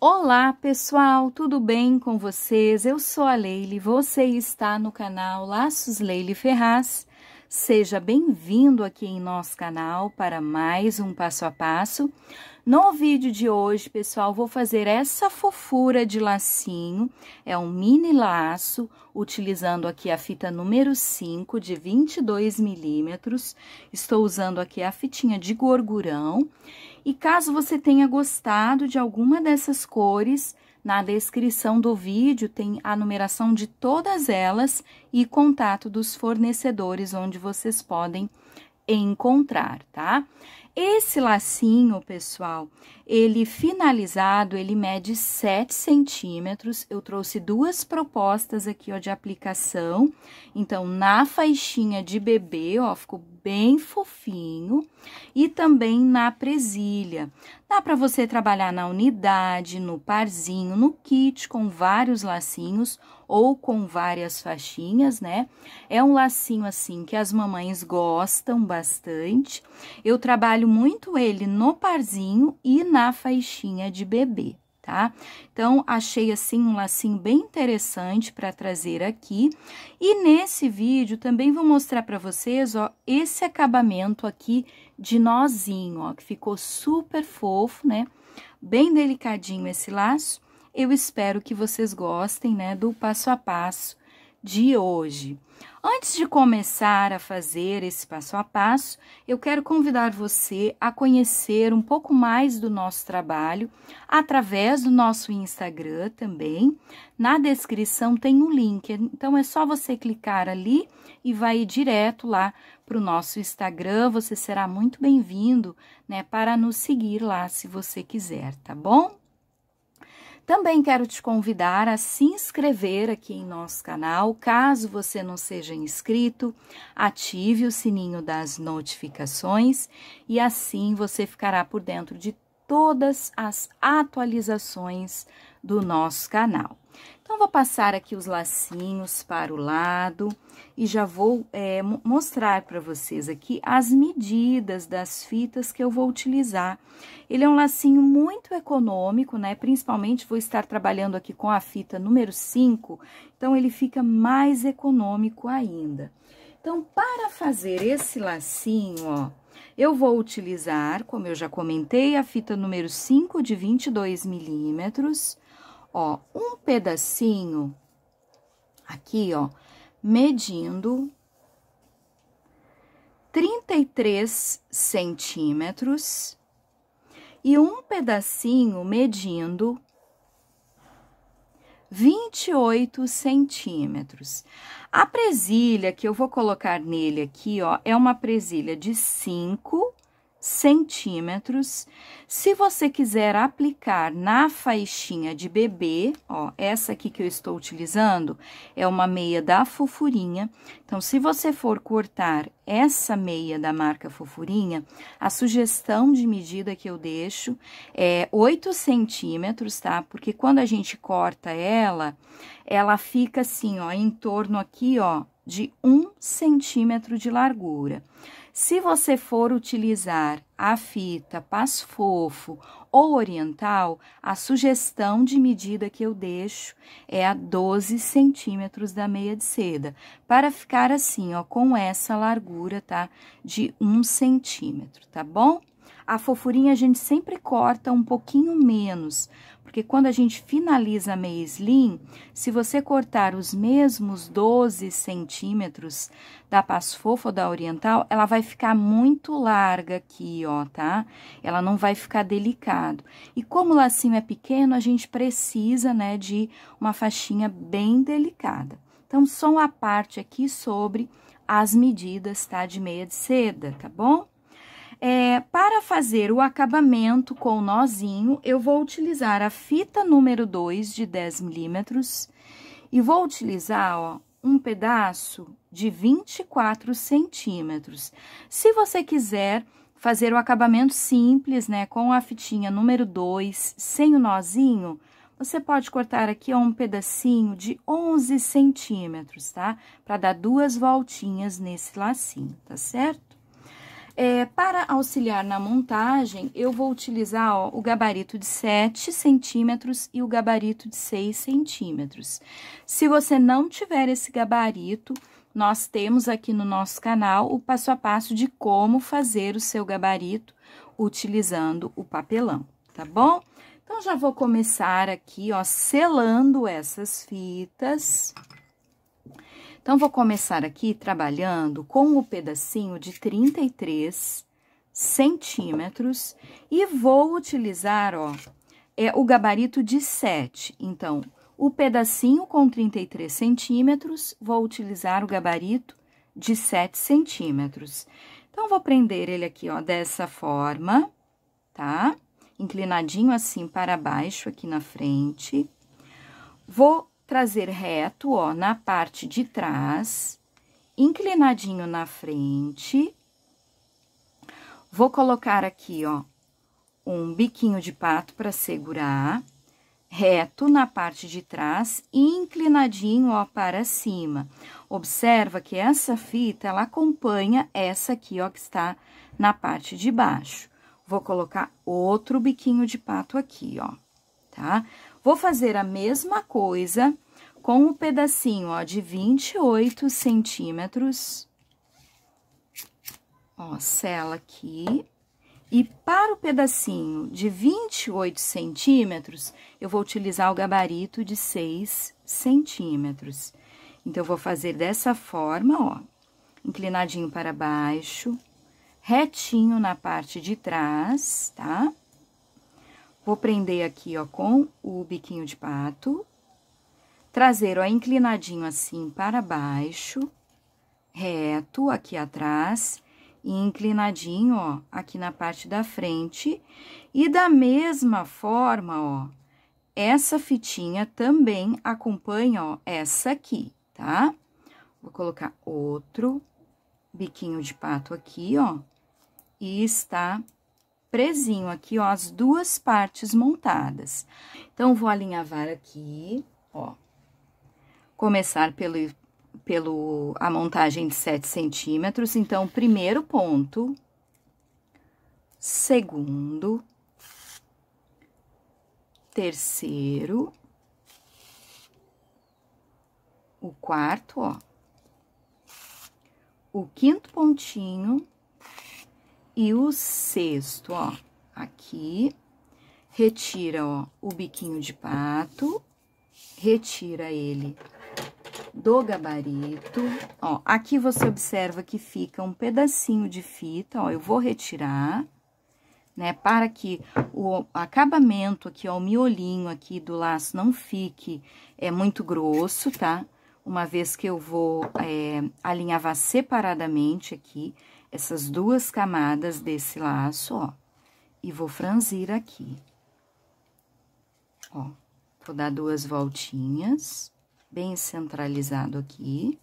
Olá pessoal, tudo bem com vocês? Eu sou a Leile, você está no canal Laços Leile Ferraz. Seja bem-vindo aqui em nosso canal para mais um passo a passo no vídeo de hoje, pessoal, vou fazer essa fofura de lacinho, é um mini laço, utilizando aqui a fita número 5 de 22 milímetros, estou usando aqui a fitinha de gorgurão, e caso você tenha gostado de alguma dessas cores, na descrição do vídeo tem a numeração de todas elas e contato dos fornecedores onde vocês podem encontrar, tá? Esse lacinho, pessoal, ele finalizado, ele mede 7 centímetros. Eu trouxe duas propostas aqui, ó, de aplicação. Então, na faixinha de bebê, ó, ficou bem fofinho. E também na presilha. Dá para você trabalhar na unidade, no parzinho, no kit, com vários lacinhos ou com várias faixinhas, né? É um lacinho assim que as mamães gostam bastante. Eu trabalho muito ele no parzinho e na faixinha de bebê, tá? Então, achei assim um lacinho bem interessante para trazer aqui. E nesse vídeo também vou mostrar para vocês, ó, esse acabamento aqui de nozinho, ó, que ficou super fofo, né? Bem delicadinho esse laço. Eu espero que vocês gostem, né, do passo a passo de hoje. Antes de começar a fazer esse passo a passo, eu quero convidar você a conhecer um pouco mais do nosso trabalho através do nosso Instagram também. Na descrição tem um link, então é só você clicar ali e vai direto lá para o nosso Instagram. Você será muito bem-vindo, né, para nos seguir lá se você quiser, tá bom? Também quero te convidar a se inscrever aqui em nosso canal. Caso você não seja inscrito, ative o sininho das notificações e assim você ficará por dentro de todas as atualizações do nosso canal. Então, vou passar aqui os lacinhos para o lado e já vou é, mostrar para vocês aqui as medidas das fitas que eu vou utilizar. Ele é um lacinho muito econômico, né? Principalmente vou estar trabalhando aqui com a fita número 5, então ele fica mais econômico ainda. Então, para fazer esse lacinho, ó, eu vou utilizar, como eu já comentei, a fita número 5 de 22 milímetros, ó, um pedacinho aqui, ó, medindo 33 centímetros e um pedacinho medindo 28 centímetros. A presilha que eu vou colocar nele aqui, ó, é uma presilha de 5 centímetros. Se você quiser aplicar na faixinha de bebê, ó, essa aqui que eu estou utilizando é uma meia da Fofurinha. Então, se você for cortar essa meia da marca Fofurinha, a sugestão de medida que eu deixo é 8 centímetros, tá? Porque quando a gente corta ela, ela fica assim, ó, em torno aqui, ó, de 1 centímetro de largura. Se você for utilizar a fita fofo ou oriental, a sugestão de medida que eu deixo é a 12 centímetros da meia de seda, para ficar assim, ó, com essa largura, tá? De 1 centímetro, tá bom? A fofurinha a gente sempre corta um pouquinho menos, porque quando a gente finaliza a meia slim, se você cortar os mesmos 12 centímetros da pasfofa ou da oriental, ela vai ficar muito larga aqui, ó, tá? Ela não vai ficar delicado. E como o lacinho é pequeno, a gente precisa, né, de uma faixinha bem delicada. Então, só uma parte aqui sobre as medidas, tá, de meia de seda, tá bom? É, para fazer o acabamento com o nozinho, eu vou utilizar a fita número 2 de 10 milímetros e vou utilizar, ó, um pedaço de 24 centímetros. Se você quiser fazer o acabamento simples, né, com a fitinha número 2, sem o nozinho, você pode cortar aqui ó, um pedacinho de 11 centímetros, tá? Para dar duas voltinhas nesse lacinho, tá certo? É, para auxiliar na montagem, eu vou utilizar ó, o gabarito de 7 centímetros e o gabarito de 6 centímetros. Se você não tiver esse gabarito, nós temos aqui no nosso canal o passo a passo de como fazer o seu gabarito utilizando o papelão, tá bom? Então, já vou começar aqui, ó, selando essas fitas. Então, vou começar aqui trabalhando com o pedacinho de 33 centímetros e vou utilizar, ó, é o gabarito de 7. Então, o pedacinho com 33 centímetros, vou utilizar o gabarito de 7 centímetros. Então, vou prender ele aqui, ó, dessa forma, tá? Inclinadinho assim para baixo aqui na frente. Vou trazer reto, ó, na parte de trás, inclinadinho na frente. Vou colocar aqui, ó, um biquinho de pato para segurar, reto na parte de trás inclinadinho, ó, para cima. Observa que essa fita, ela acompanha essa aqui, ó, que está na parte de baixo. Vou colocar outro biquinho de pato aqui, ó, tá? Vou fazer a mesma coisa com um pedacinho, ó, de 28 centímetros. Ó, sela aqui. E para o pedacinho de 28 centímetros, eu vou utilizar o gabarito de 6 centímetros. Então, eu vou fazer dessa forma, ó, inclinadinho para baixo, retinho na parte de trás, tá? Vou prender aqui, ó, com o biquinho de pato. Traseiro, ó, inclinadinho assim para baixo. Reto aqui atrás. E inclinadinho, ó, aqui na parte da frente. E da mesma forma, ó, essa fitinha também acompanha, ó, essa aqui, tá? Vou colocar outro biquinho de pato aqui, ó. E está presinho aqui, ó, as duas partes montadas. Então, vou alinhavar aqui, ó. Começar pelo, pelo a montagem de sete centímetros. Então, primeiro ponto, segundo, terceiro, o quarto, ó. O quinto pontinho e o sexto, ó, aqui, retira, ó, o biquinho de pato, retira ele do gabarito, ó, aqui você observa que fica um pedacinho de fita, ó, eu vou retirar, né, para que o acabamento aqui, ó, o miolinho aqui do laço não fique é muito grosso, tá? Uma vez que eu vou é, alinhavar separadamente aqui, essas duas camadas desse laço, ó, e vou franzir aqui. Ó, vou dar duas voltinhas, bem centralizado aqui.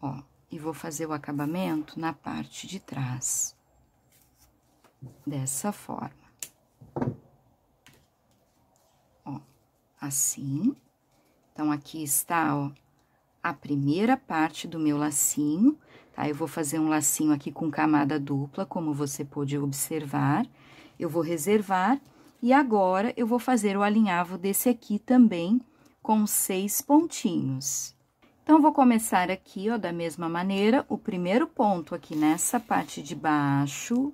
Ó, e vou fazer o acabamento na parte de trás. Dessa forma. Ó, assim. Então, aqui está, ó, a primeira parte do meu lacinho, tá? Eu vou fazer um lacinho aqui com camada dupla, como você pôde observar. Eu vou reservar e agora eu vou fazer o alinhavo desse aqui também com seis pontinhos. Então, vou começar aqui, ó, da mesma maneira, o primeiro ponto aqui nessa parte de baixo,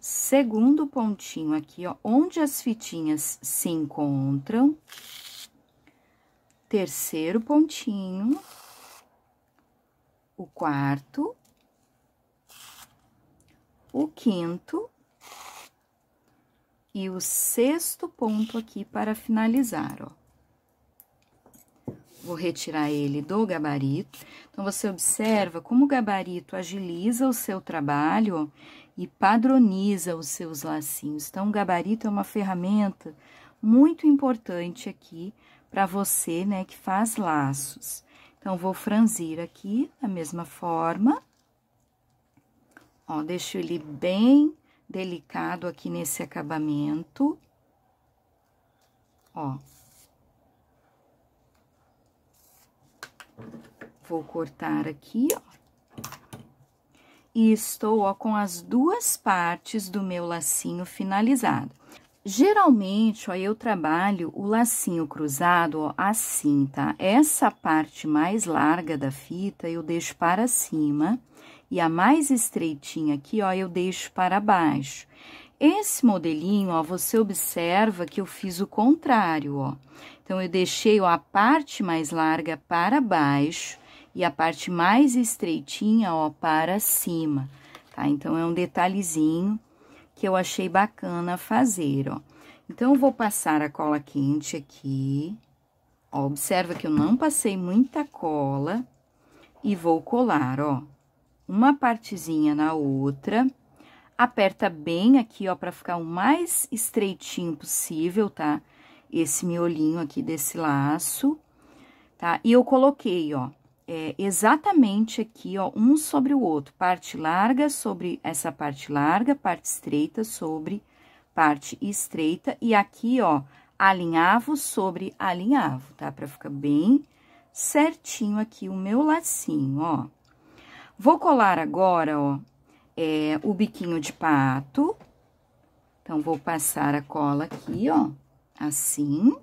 segundo pontinho aqui, ó, onde as fitinhas se encontram, terceiro pontinho, o quarto, o quinto e o sexto ponto aqui para finalizar, ó. Vou retirar ele do gabarito. Então, você observa como o gabarito agiliza o seu trabalho e padroniza os seus lacinhos. Então, o gabarito é uma ferramenta muito importante aqui para você, né, que faz laços. Então, vou franzir aqui da mesma forma. Ó, deixo ele bem delicado aqui nesse acabamento. Ó. Vou cortar aqui, ó. E estou, ó, com as duas partes do meu lacinho finalizado. Geralmente, ó, eu trabalho o lacinho cruzado ó, assim, tá? Essa parte mais larga da fita eu deixo para cima e a mais estreitinha aqui, ó, eu deixo para baixo. Esse modelinho, ó, você observa que eu fiz o contrário, ó. Então, eu deixei ó, a parte mais larga para baixo e a parte mais estreitinha, ó, para cima, tá? Então, é um detalhezinho que eu achei bacana fazer, ó. Então, eu vou passar a cola quente aqui. Ó, observa que eu não passei muita cola. E vou colar, ó, uma partezinha na outra. Aperta bem aqui, ó, pra ficar o mais estreitinho possível, tá? Esse miolinho aqui desse laço, tá? E eu coloquei, ó, é, exatamente aqui, ó, um sobre o outro. Parte larga sobre essa parte larga, parte estreita sobre parte estreita. E aqui, ó, alinhavo sobre alinhavo, tá? Pra ficar bem certinho aqui o meu lacinho, ó. Vou colar agora, ó, é, o biquinho de pato. Então, vou passar a cola aqui, ó, assim.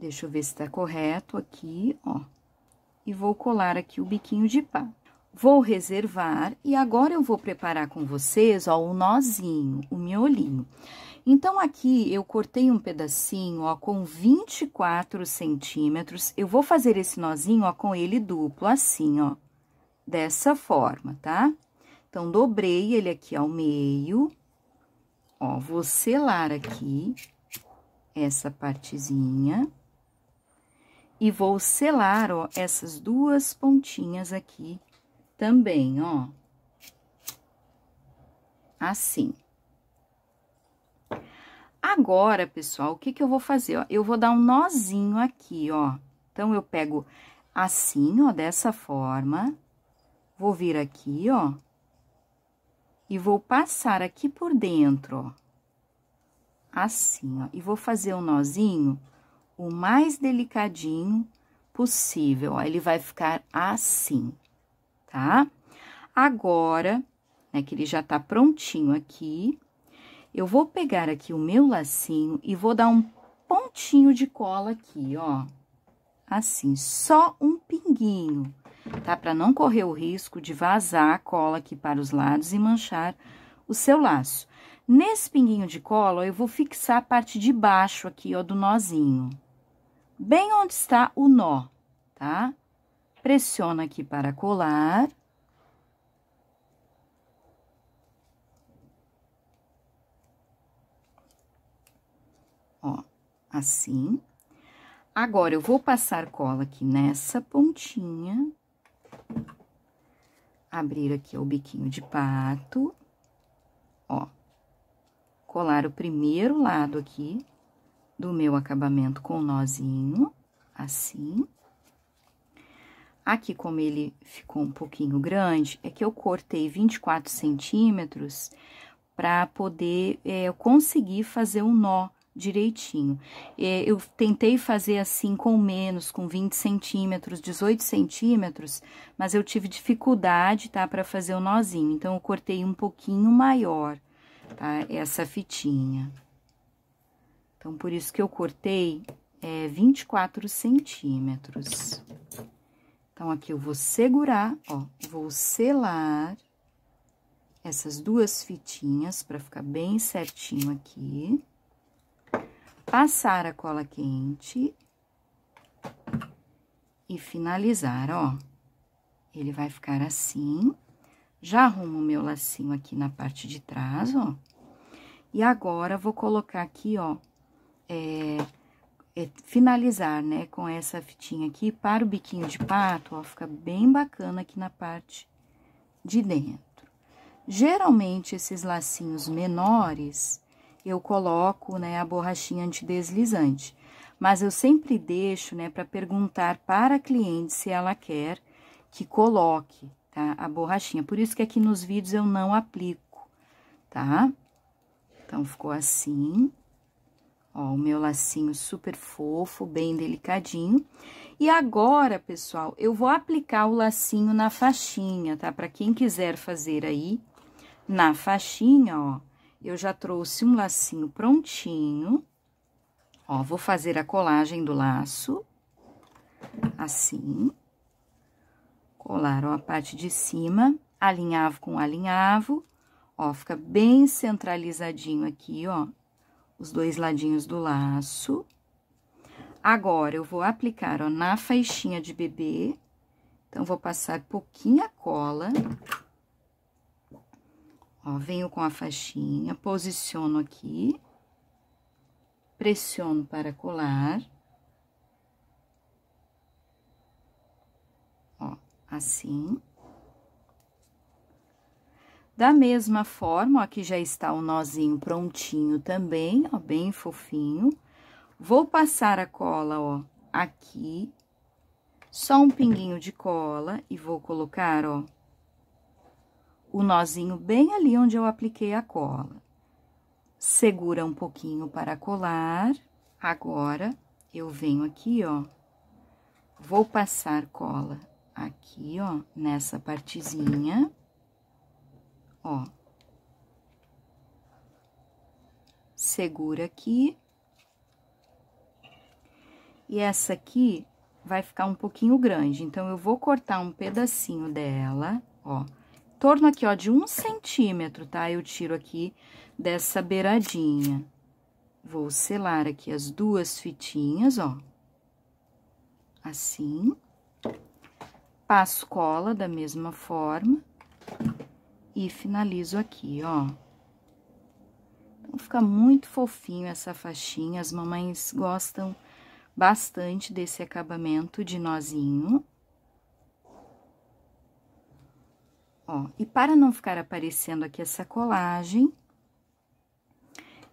Deixa eu ver se tá correto aqui, ó e vou colar aqui o biquinho de pá. Vou reservar e agora eu vou preparar com vocês, ó, o nozinho, o miolinho. Então, aqui eu cortei um pedacinho, ó, com 24 centímetros. Eu vou fazer esse nozinho, ó, com ele duplo, assim, ó, dessa forma, tá? Então, dobrei ele aqui ao meio, ó, vou selar aqui essa partezinha. E vou selar, ó, essas duas pontinhas aqui também, ó. Assim. Agora, pessoal, o que que eu vou fazer, ó? Eu vou dar um nozinho aqui, ó. Então, eu pego assim, ó, dessa forma. Vou vir aqui, ó. E vou passar aqui por dentro, ó. Assim, ó. E vou fazer um nozinho o mais delicadinho possível. Ó, ele vai ficar assim, tá? Agora, né, que ele já tá prontinho aqui, eu vou pegar aqui o meu lacinho e vou dar um pontinho de cola aqui, ó. Assim, só um pinguinho, tá? Para não correr o risco de vazar a cola aqui para os lados e manchar o seu laço. Nesse pinguinho de cola, ó, eu vou fixar a parte de baixo aqui, ó, do nozinho bem onde está o nó, tá? Pressiona aqui para colar. Ó, assim. Agora, eu vou passar cola aqui nessa pontinha. Abrir aqui o biquinho de pato. Ó. Colar o primeiro lado aqui do meu acabamento com nozinho, assim. Aqui, como ele ficou um pouquinho grande, é que eu cortei 24 centímetros para poder é, conseguir fazer um nó direitinho. É, eu tentei fazer assim com menos, com 20 centímetros, 18 centímetros, mas eu tive dificuldade, tá, para fazer o nozinho. Então, eu cortei um pouquinho maior, tá, essa fitinha. Então, por isso que eu cortei é, 24 centímetros. Então, aqui eu vou segurar, ó, vou selar essas duas fitinhas para ficar bem certinho aqui. Passar a cola quente e finalizar, ó. Ele vai ficar assim. Já arrumo o meu lacinho aqui na parte de trás, ó. E agora, vou colocar aqui, ó, é, é, finalizar, né, com essa fitinha aqui para o biquinho de pato, ó, fica bem bacana aqui na parte de dentro. Geralmente, esses lacinhos menores, eu coloco, né, a borrachinha antideslizante. Mas eu sempre deixo, né, para perguntar para a cliente se ela quer que coloque, tá, a borrachinha. Por isso que aqui nos vídeos eu não aplico, tá? Então, ficou assim. Ó, o meu lacinho super fofo, bem delicadinho. E agora, pessoal, eu vou aplicar o lacinho na faixinha, tá? Para quem quiser fazer aí na faixinha, ó, eu já trouxe um lacinho prontinho. Ó, vou fazer a colagem do laço, assim. Colar, ó, a parte de cima, alinhavo com alinhavo. Ó, fica bem centralizadinho aqui, ó, os dois ladinhos do laço. Agora, eu vou aplicar, ó, na faixinha de bebê. Então, vou passar pouquinha cola. Ó, venho com a faixinha, posiciono aqui. Pressiono para colar. Ó, assim. Assim. Da mesma forma, ó, aqui já está o nozinho prontinho também, ó, bem fofinho. Vou passar a cola, ó, aqui, só um pinguinho de cola e vou colocar, ó, o nozinho bem ali onde eu apliquei a cola. Segura um pouquinho para colar. Agora, eu venho aqui, ó, vou passar cola aqui, ó, nessa partezinha ó. Segura aqui. E essa aqui vai ficar um pouquinho grande, então, eu vou cortar um pedacinho dela, ó. Torno aqui, ó, de um centímetro, tá? Eu tiro aqui dessa beiradinha. Vou selar aqui as duas fitinhas, ó. Assim. Passo cola da mesma forma. E finalizo aqui, ó. Então, fica muito fofinho essa faixinha, as mamães gostam bastante desse acabamento de nozinho. Ó, e para não ficar aparecendo aqui essa colagem,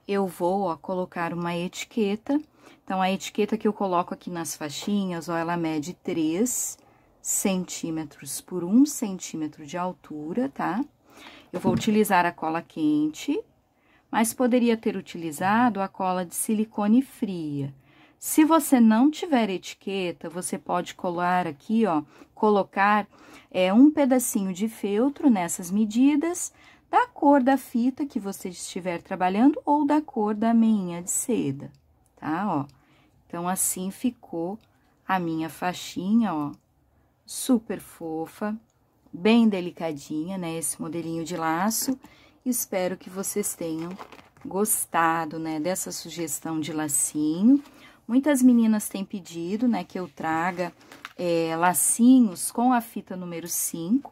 eu vou, ó, colocar uma etiqueta. Então, a etiqueta que eu coloco aqui nas faixinhas, ó, ela mede 3 centímetros por 1 centímetro de altura, tá? Tá? Eu vou utilizar a cola quente, mas poderia ter utilizado a cola de silicone fria. Se você não tiver etiqueta, você pode colar aqui, ó, colocar é, um pedacinho de feltro nessas medidas da cor da fita que você estiver trabalhando ou da cor da meinha de seda, tá, ó. Então, assim ficou a minha faixinha, ó, super fofa bem delicadinha, né, esse modelinho de laço. Espero que vocês tenham gostado, né, dessa sugestão de lacinho. Muitas meninas têm pedido, né, que eu traga é, lacinhos com a fita número 5.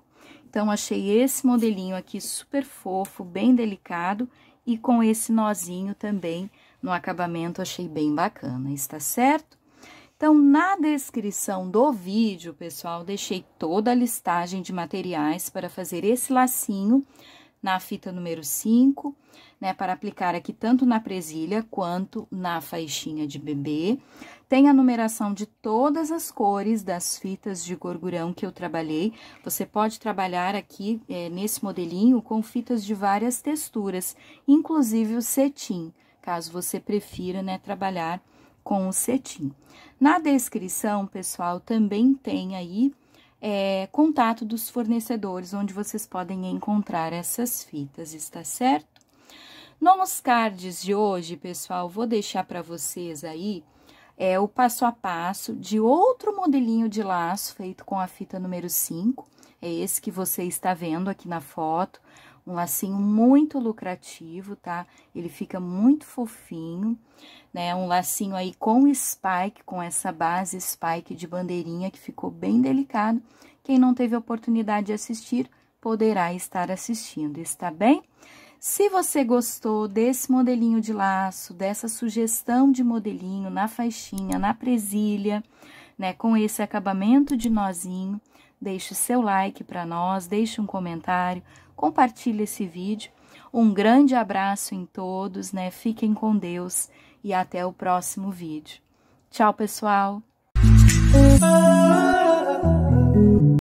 Então, achei esse modelinho aqui super fofo, bem delicado e com esse nozinho também no acabamento achei bem bacana, está certo? Então, na descrição do vídeo, pessoal, deixei toda a listagem de materiais para fazer esse lacinho na fita número 5, né, para aplicar aqui tanto na presilha quanto na faixinha de bebê. Tem a numeração de todas as cores das fitas de gorgurão que eu trabalhei. Você pode trabalhar aqui é, nesse modelinho com fitas de várias texturas, inclusive o cetim, caso você prefira, né, trabalhar com o cetim. Na descrição, pessoal, também tem aí é, contato dos fornecedores, onde vocês podem encontrar essas fitas, está certo? Nos cards de hoje, pessoal, vou deixar para vocês aí é, o passo a passo de outro modelinho de laço feito com a fita número 5, é esse que você está vendo aqui na foto um lacinho muito lucrativo, tá? Ele fica muito fofinho, né? Um lacinho aí com spike, com essa base spike de bandeirinha que ficou bem delicado. Quem não teve oportunidade de assistir, poderá estar assistindo, está bem? Se você gostou desse modelinho de laço, dessa sugestão de modelinho na faixinha, na presilha, né, com esse acabamento de nozinho, deixe seu like para nós, deixe um comentário, compartilhe esse vídeo. Um grande abraço em todos, né? Fiquem com Deus e até o próximo vídeo. Tchau, pessoal!